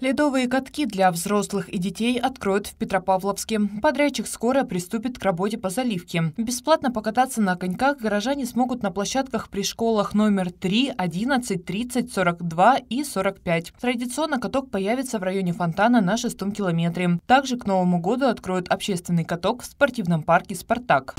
Ледовые катки для взрослых и детей откроют в Петропавловске. Подрядчик скоро приступит к работе по заливке. Бесплатно покататься на коньках горожане смогут на площадках при школах номер 3, 11, 30, 42 и 45. Традиционно каток появится в районе фонтана на шестом километре. Также к Новому году откроют общественный каток в спортивном парке «Спартак».